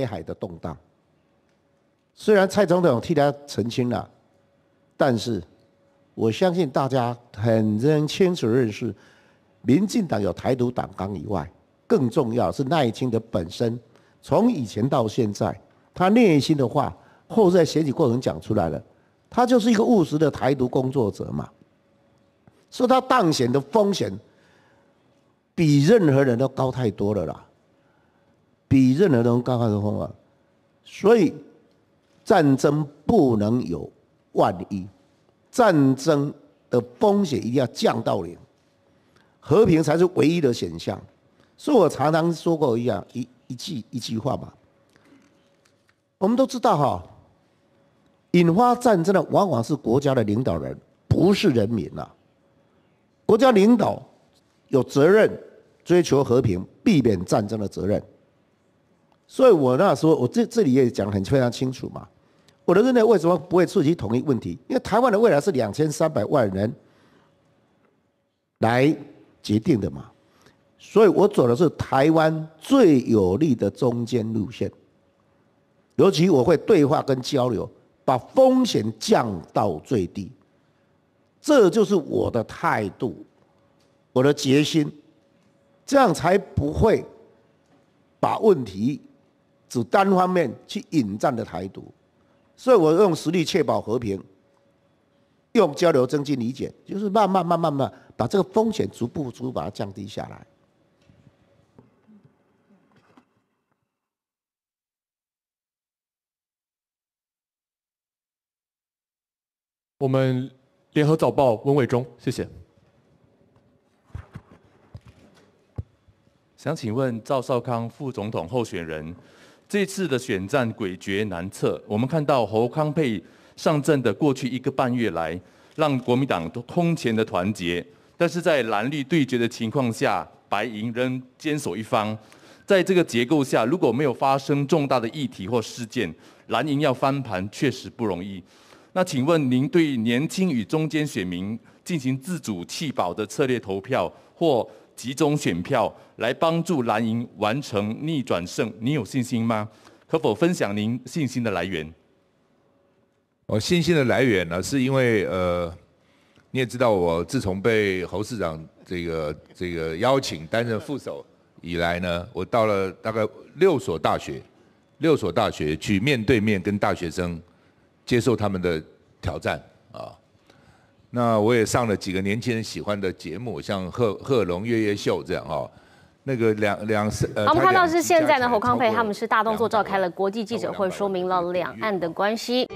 台海的动荡，虽然蔡总统替他澄清了，但是我相信大家很认清楚认识，民进党有台独党纲以外，更重要是赖清德本身，从以前到现在，他内心的话，后在选举过程讲出来了，他就是一个务实的台独工作者嘛，所以他当选的风险，比任何人都高太多了啦。比任何人种高发的方法，所以战争不能有万一，战争的风险一定要降到零，和平才是唯一的选项。所以我常常说过一样一一句一句话嘛。我们都知道哈，引发战争的往往是国家的领导人，不是人民呐。国家领导有责任追求和平，避免战争的责任。所以，我那时候，我这这里也讲很非常清楚嘛。我的认为，为什么不会触及统一问题？因为台湾的未来是两千三百万人来决定的嘛。所以我走的是台湾最有利的中间路线。尤其我会对话跟交流，把风险降到最低。这就是我的态度，我的决心，这样才不会把问题。只单方面去引战的台独，所以我用实力确保和平，用交流增进理解，就是慢慢、慢慢、慢把这个风险逐步、逐步把它降低下来。我们联合早报温伟忠，谢谢。想请问赵少康副总统候选人。这次的选战诡谲难测，我们看到侯康配上阵的过去一个半月来，让国民党都空前的团结，但是在蓝绿对决的情况下，白银仍坚守一方，在这个结构下，如果没有发生重大的议题或事件，蓝营要翻盘确实不容易。那请问您对年轻与中间选民进行自主弃保的策略投票或？集中选票来帮助蓝营完成逆转胜，你有信心吗？可否分享您信心的来源？我信心的来源呢，是因为呃，你也知道，我自从被侯市长这个这个邀请担任副手以来呢，我到了大概六所大学，六所大学去面对面跟大学生接受他们的挑战啊。那我也上了几个年轻人喜欢的节目，像贺贺龙月月秀这样哦。那个两两呃。我们看到是现在呢，侯康佩他们是大动作召开了国际记者会，说明了两岸的关系。